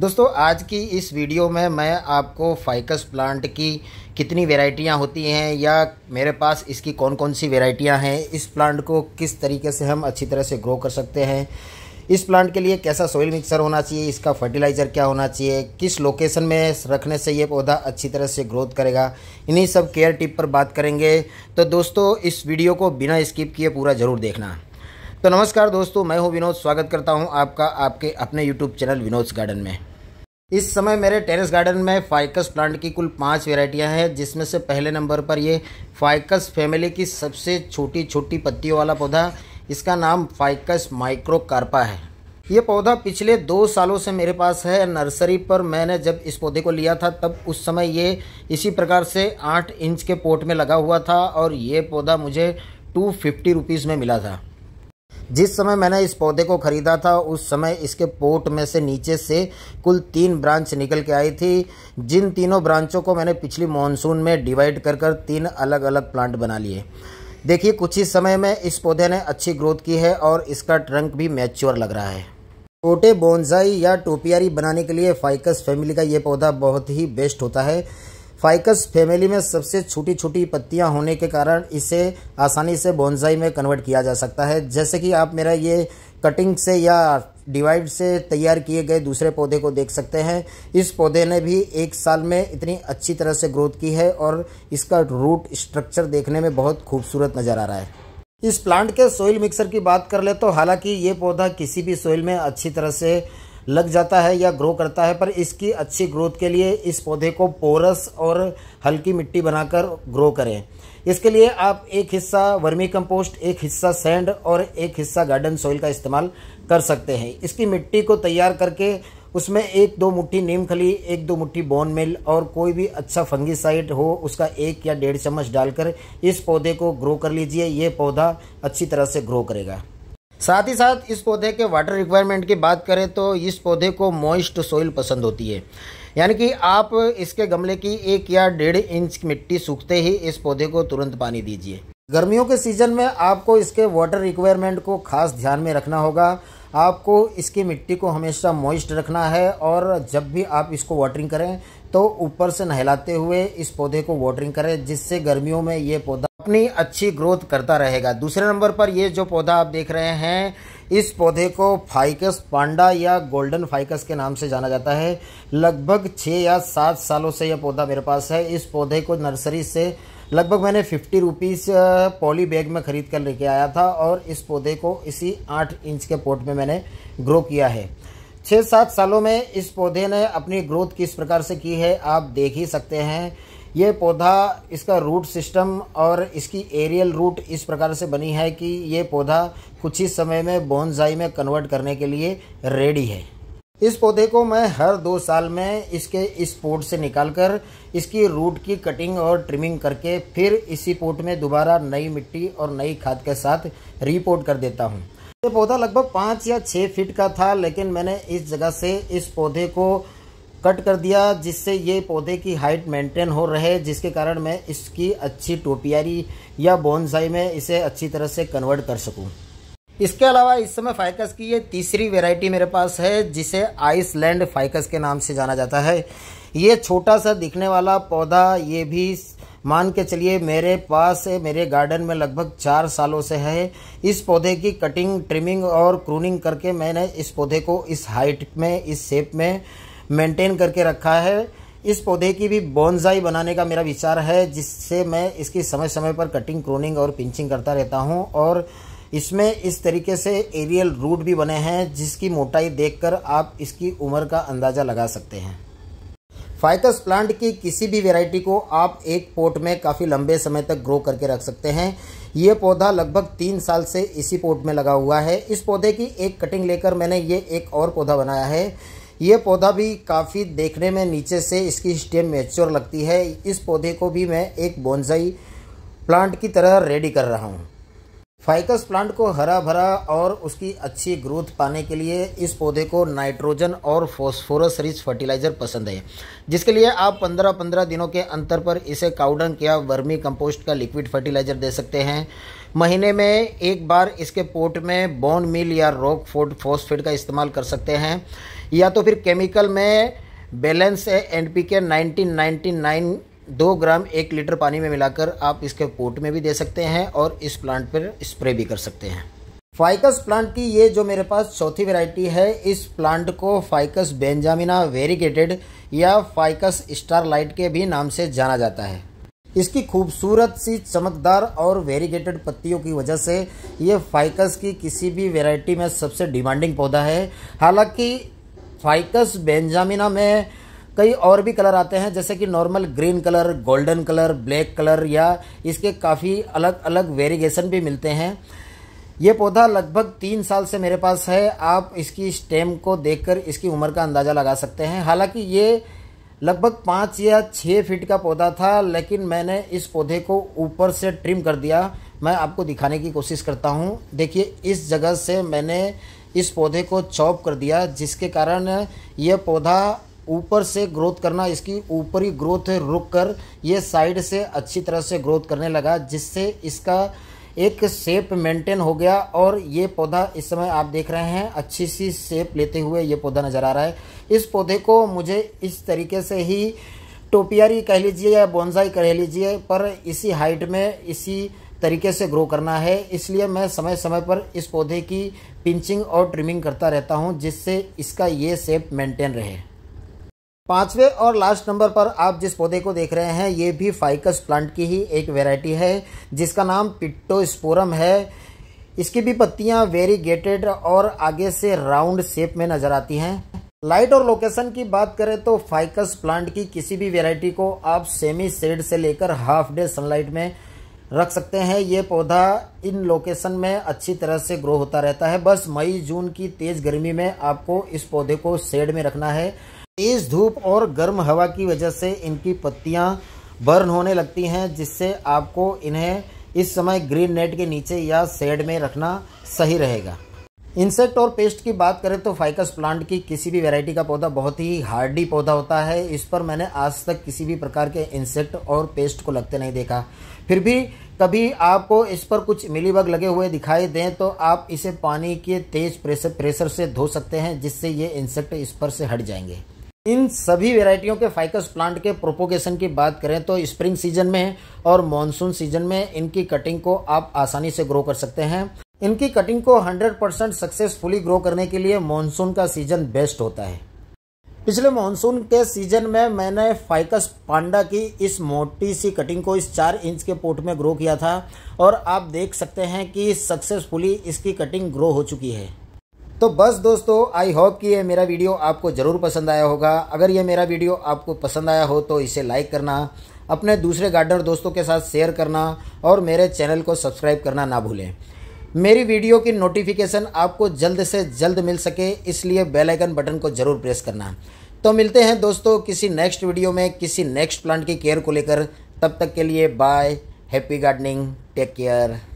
दोस्तों आज की इस वीडियो में मैं आपको फाइकस प्लांट की कितनी वेराइटियाँ होती हैं या मेरे पास इसकी कौन कौन सी वेराइटियाँ हैं इस प्लांट को किस तरीके से हम अच्छी तरह से ग्रो कर सकते हैं इस प्लांट के लिए कैसा सोइल मिक्सर होना चाहिए इसका फर्टिलाइज़र क्या होना चाहिए किस लोकेशन में रखने से ये पौधा अच्छी तरह से ग्रोथ करेगा इन्हीं सब केयर टिप पर बात करेंगे तो दोस्तों इस वीडियो को बिना स्किप किए पूरा ज़रूर देखना तो नमस्कार दोस्तों मैं हूं विनोद स्वागत करता हूं आपका आपके अपने यूट्यूब चैनल विनोद गार्डन में इस समय मेरे टेरेस गार्डन में फाइकस प्लांट की कुल पाँच वेराइटियाँ हैं जिसमें से पहले नंबर पर ये फाइकस फैमिली की सबसे छोटी छोटी पत्तियों वाला पौधा इसका नाम फाइकस माइक्रोकार्पा है ये पौधा पिछले दो सालों से मेरे पास है नर्सरी पर मैंने जब इस पौधे को लिया था तब उस समय ये इसी प्रकार से आठ इंच के पोट में लगा हुआ था और ये पौधा मुझे टू फिफ्टी रुपीज़ में मिला था जिस समय मैंने इस पौधे को ख़रीदा था उस समय इसके पोट में से नीचे से कुल तीन ब्रांच निकल के आई थी जिन तीनों ब्रांचों को मैंने पिछली मानसून में डिवाइड कर कर तीन अलग अलग प्लांट बना लिए देखिए कुछ ही समय में इस पौधे ने अच्छी ग्रोथ की है और इसका ट्रंक भी मैच्योर लग रहा है छोटे बोनजाई या टोपियारी बनाने के लिए फाइकस फैमिली का ये पौधा बहुत ही बेस्ट होता है फाइकस फैमिली में सबसे छोटी छोटी पत्तियां होने के कारण इसे आसानी से बोनसाई में कन्वर्ट किया जा सकता है जैसे कि आप मेरा ये कटिंग से या डिवाइड से तैयार किए गए दूसरे पौधे को देख सकते हैं इस पौधे ने भी एक साल में इतनी अच्छी तरह से ग्रोथ की है और इसका रूट स्ट्रक्चर देखने में बहुत खूबसूरत नज़र आ रहा है इस प्लांट के सोइल मिक्सर की बात कर ले तो हालांकि ये पौधा किसी भी सोइल में अच्छी तरह से लग जाता है या ग्रो करता है पर इसकी अच्छी ग्रोथ के लिए इस पौधे को पोरस और हल्की मिट्टी बनाकर ग्रो करें इसके लिए आप एक हिस्सा वर्मी कंपोस्ट एक हिस्सा सैंड और एक हिस्सा गार्डन सॉइल का इस्तेमाल कर सकते हैं इसकी मिट्टी को तैयार करके उसमें एक दो मुट्ठी नीम खली एक दो मुट्ठी बोन मिल और कोई भी अच्छा फंगिसाइड हो उसका एक या डेढ़ चम्मच डालकर इस पौधे को ग्रो कर लीजिए ये पौधा अच्छी तरह से ग्रो करेगा साथ ही साथ इस पौधे के वाटर रिक्वायरमेंट की बात करें तो इस पौधे को मॉइस्ट सॉइल पसंद होती है यानी कि आप इसके गमले की एक या डेढ़ इंच मिट्टी सूखते ही इस पौधे को तुरंत पानी दीजिए गर्मियों के सीजन में आपको इसके वाटर रिक्वायरमेंट को खास ध्यान में रखना होगा आपको इसकी मिट्टी को हमेशा मॉइस्ट रखना है और जब भी आप इसको वाटरिंग करें तो ऊपर से नहलाते हुए इस पौधे को वाटरिंग करें जिससे गर्मियों में ये पौधा अपनी अच्छी ग्रोथ करता रहेगा दूसरे नंबर पर ये जो पौधा आप देख रहे हैं इस पौधे को फाइकस पांडा या गोल्डन फाइकस के नाम से जाना जाता है लगभग छः या सात सालों से यह पौधा मेरे पास है इस पौधे को नर्सरी से लगभग मैंने फिफ्टी रुपीज़ पॉली बैग में ख़रीद कर लेके आया था और इस पौधे को इसी आठ इंच के पोट में मैंने ग्रो किया है छः सात सालों में इस पौधे ने अपनी ग्रोथ किस प्रकार से की है आप देख ही सकते हैं ये पौधा इसका रूट सिस्टम और इसकी एरियल रूट इस प्रकार से बनी है कि ये पौधा कुछ ही समय में बोनजाई में कन्वर्ट करने के लिए रेडी है इस पौधे को मैं हर दो साल में इसके इस पोर्ट से निकालकर इसकी रूट की कटिंग और ट्रिमिंग करके फिर इसी पोट में दोबारा नई मिट्टी और नई खाद के साथ रिपोर्ट कर देता हूँ ये पौधा लगभग पाँच या छः फीट का था लेकिन मैंने इस जगह से इस पौधे को कट कर दिया जिससे ये पौधे की हाइट मेंटेन हो रहे जिसके कारण मैं इसकी अच्छी टोपियारी या बोनसाई में इसे अच्छी तरह से कन्वर्ट कर सकूं इसके अलावा इस समय फाइकस की ये तीसरी वेराइटी मेरे पास है जिसे आइसलैंड फाइकस के नाम से जाना जाता है ये छोटा सा दिखने वाला पौधा ये भी मान के चलिए मेरे पास मेरे गार्डन में लगभग चार सालों से है इस पौधे की कटिंग ट्रिमिंग और क्रूनिंग करके मैंने इस पौधे को इस हाइट में इस शेप में मेंटेन करके रखा है इस पौधे की भी बोनजाई बनाने का मेरा विचार है जिससे मैं इसकी समय समय पर कटिंग क्रोनिंग और पिंचिंग करता रहता हूँ और इसमें इस तरीके से एरियल रूट भी बने हैं जिसकी मोटाई देखकर आप इसकी उम्र का अंदाज़ा लगा सकते हैं फाइटस प्लांट की किसी भी वैरायटी को आप एक पोट में काफ़ी लंबे समय तक ग्रो करके रख सकते हैं ये पौधा लगभग तीन साल से इसी पोट में लगा हुआ है इस पौधे की एक कटिंग लेकर मैंने ये एक और पौधा बनाया है ये पौधा भी काफ़ी देखने में नीचे से इसकी स्टेम मेच्योर लगती है इस पौधे को भी मैं एक बोनजाई प्लांट की तरह रेडी कर रहा हूँ फाइकस प्लांट को हरा भरा और उसकी अच्छी ग्रोथ पाने के लिए इस पौधे को नाइट्रोजन और फॉस्फोरस रिच फर्टिलाइज़र पसंद है जिसके लिए आप 15-15 दिनों के अंतर पर इसे काउडंग या वर्मी कंपोस्ट का लिक्विड फर्टिलाइज़र दे सकते हैं महीने में एक बार इसके पोट में बॉन मिल या रॉक फोड फॉस्फेट का इस्तेमाल कर सकते हैं या तो फिर केमिकल में balance N P K nineteen दो ग्राम एक लीटर पानी में मिलाकर आप इसके पोट में भी दे सकते हैं और इस प्लांट पर स्प्रे भी कर सकते हैं फाइकस प्लांट की ये जो मेरे पास चौथी वैरायटी है इस प्लांट को फाइकस बेंजामिना वेरीगेटेड या फाइकस स्टारलाइट के भी नाम से जाना जाता है इसकी खूबसूरत सी चमकदार और वेरीगेटेड पत्तियों की वजह से ये फाइकस की किसी भी वेराइटी में सबसे डिमांडिंग पौधा है हालांकि फाइकस बेंजामिना में कई और भी कलर आते हैं जैसे कि normal green colour golden colour black colour या इसके काफ़ी अलग अलग वेरिएशन भी मिलते हैं ये पौधा लगभग तीन साल से मेरे पास है आप इसकी स्टेम को देखकर इसकी उम्र का अंदाज़ा लगा सकते हैं हालांकि ये लगभग पाँच या छः फीट का पौधा था लेकिन मैंने इस पौधे को ऊपर से ट्रिम कर दिया मैं आपको दिखाने की कोशिश करता हूँ देखिए इस जगह से मैंने इस पौधे को चॉप कर दिया जिसके कारण यह पौधा ऊपर से ग्रोथ करना इसकी ऊपरी ग्रोथ रुक कर ये साइड से अच्छी तरह से ग्रोथ करने लगा जिससे इसका एक शेप मेंटेन हो गया और ये पौधा इस समय आप देख रहे हैं अच्छी सी शेप लेते हुए ये पौधा नज़र आ रहा है इस पौधे को मुझे इस तरीके से ही टोपियारी कह लीजिए या बोनजाई कह लीजिए पर इसी हाइट में इसी तरीके से ग्रो करना है इसलिए मैं समय समय पर इस पौधे की पिंचिंग और ट्रिमिंग करता रहता हूँ जिससे इसका ये शेप मेंटेन रहे पांचवे और लास्ट नंबर पर आप जिस पौधे को देख रहे हैं ये भी फाइकस प्लांट की ही एक वेराइटी है जिसका नाम पिट्टोस्पोरम है इसकी भी पत्तियां वेरीगेटेड और आगे से राउंड शेप में नजर आती हैं लाइट और लोकेशन की बात करें तो फाइकस प्लांट की किसी भी वेराइटी को आप सेमी शेड से लेकर हाफ डे सनलाइट में रख सकते हैं ये पौधा इन लोकेशन में अच्छी तरह से ग्रो होता रहता है बस मई जून की तेज़ गर्मी में आपको इस पौधे को शेड में रखना है तेज धूप और गर्म हवा की वजह से इनकी पत्तियां बर्न होने लगती हैं जिससे आपको इन्हें इस समय ग्रीन नेट के नीचे या शेड में रखना सही रहेगा इंसेक्ट और पेस्ट की बात करें तो फाइकस प्लांट की किसी भी वैरायटी का पौधा बहुत ही हार्डी पौधा होता है इस पर मैंने आज तक किसी भी प्रकार के इंसेक्ट और पेस्ट को लगते नहीं देखा फिर भी कभी आपको इस पर कुछ मिलीबग लगे हुए दिखाई दें तो आप इसे पानी के तेज प्रेशर प्रेशर से धो सकते हैं जिससे ये इंसेक्ट इस पर से हट जाएंगे इन सभी वेराइटियों के फाइकस प्लांट के प्रोपोगेशन की बात करें तो स्प्रिंग सीजन में और मानसून सीजन में इनकी कटिंग को आप आसानी से ग्रो कर सकते हैं इनकी कटिंग को 100 परसेंट सक्सेसफुली ग्रो करने के लिए मानसून का सीजन बेस्ट होता है पिछले मानसून के सीजन में मैंने फाइकस पांडा की इस मोटी सी कटिंग को इस चार इंच के पोट में ग्रो किया था और आप देख सकते हैं कि सक्सेसफुली इसकी कटिंग ग्रो हो चुकी है तो बस दोस्तों आई होप कि ये मेरा वीडियो आपको ज़रूर पसंद आया होगा अगर ये मेरा वीडियो आपको पसंद आया हो तो इसे लाइक करना अपने दूसरे गार्डनर दोस्तों के साथ शेयर करना और मेरे चैनल को सब्सक्राइब करना ना भूलें मेरी वीडियो की नोटिफिकेशन आपको जल्द से जल्द मिल सके इसलिए बेल आइकन बटन को ज़रूर प्रेस करना तो मिलते हैं दोस्तों किसी नेक्स्ट वीडियो में किसी नेक्स्ट प्लांट की केयर को लेकर तब तक के लिए bye happy gardening take care